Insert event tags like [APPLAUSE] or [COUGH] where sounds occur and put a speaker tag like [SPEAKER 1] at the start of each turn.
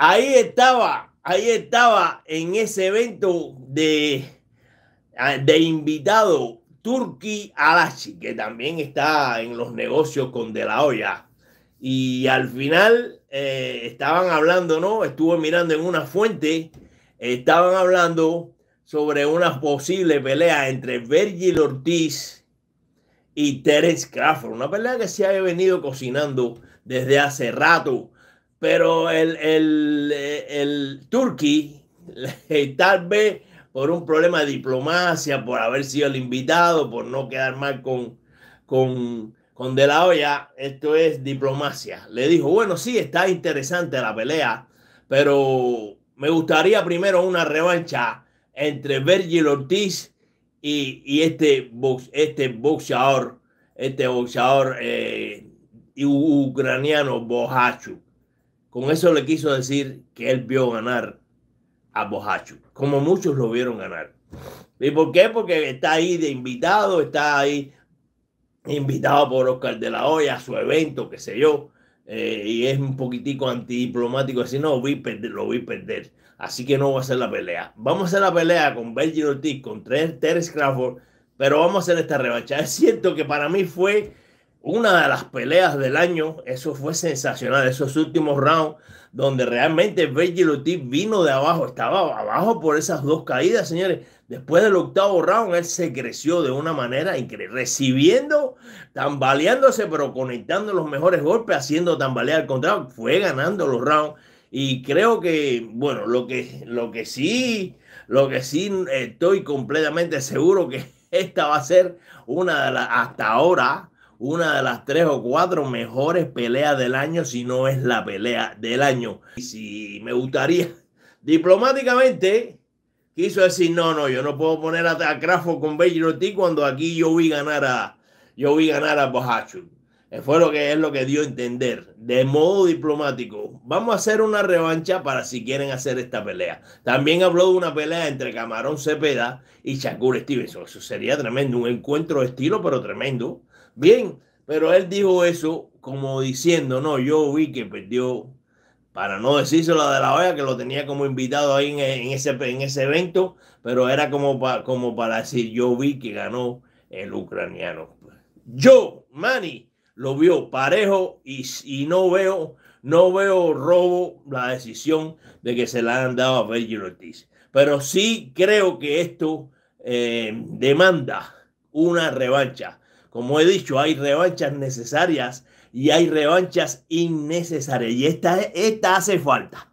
[SPEAKER 1] Ahí estaba, ahí estaba en ese evento de, ah, de invitado Turki Alashi, que también está en los negocios con De La Hoya. Y al final eh, estaban hablando, ¿no? Estuve mirando en una fuente, estaban hablando sobre una posible pelea entre Virgil Ortiz y Terence Crawford. Una pelea que se había venido cocinando desde hace rato. Pero el, el, [LAUGHS] tal vez por un problema de diplomacia, por haber sido el invitado, por no quedar mal con, con, De La Hoya, esto es diplomacia. Le dijo, bueno, sí, está interesante la pelea, pero me gustaría primero una revancha entre Virgil Ortiz y, este, box, este boxeador, este boxeador eh, ucraniano Bohachu. Con eso le quiso decir que él vio ganar a Bojacho, como muchos lo vieron ganar. ¿Y por qué? Porque está ahí de invitado, está ahí invitado por Oscar de la Hoya a su evento, qué sé yo, eh, y es un poquitico antidiplomático, así no, vi perder, lo vi perder, así que no va a hacer la pelea. Vamos a hacer la pelea con Belgin Ortiz, con Terence Crawford, pero vamos a hacer esta revancha. Es cierto que para mí fue una de las peleas del año. Eso fue sensacional, esos últimos rounds, donde realmente Benji Lutí vino de abajo, estaba abajo por esas dos caídas, señores. Después del octavo round, él se creció de una manera increíble, recibiendo, tambaleándose, pero conectando los mejores golpes, haciendo tambalear al contrario, fue ganando los rounds. Y creo que, bueno, lo que, lo que sí, lo que sí eh, estoy completamente seguro que [LAUGHS] esta va a ser una de las, hasta ahora, una de las tres o cuatro mejores peleas del año, si no es la pelea del año. Y si me gustaría, [LAUGHS] diplomáticamente, quiso decir, no, no, yo no puedo poner a, Crafo con t cuando aquí yo vi ganar a, yo vi ganar a eso eh, Fue lo que es lo que dio a entender, de modo diplomático. Vamos a hacer una revancha para si quieren hacer esta pelea. También habló de una pelea entre Camarón Cepeda y Shakur Stevenson. Eso sería tremendo, un encuentro de estilo, pero tremendo Bien, pero él dijo eso como diciendo, no, yo vi que perdió, para no decirse la de la OEA, que lo tenía como invitado ahí e, en, ese, en ese evento, pero era como, como para decir, yo vi que ganó el ucraniano. Yo, Manny, lo vio parejo y, y no veo no veo robo la decisión de que se la han dado a Virgil Ortiz. Pero sí creo que esto eh, demanda una revancha. Como he dicho, hay revanchas necesarias y hay revanchas innecesarias. Y esta, esta hace falta.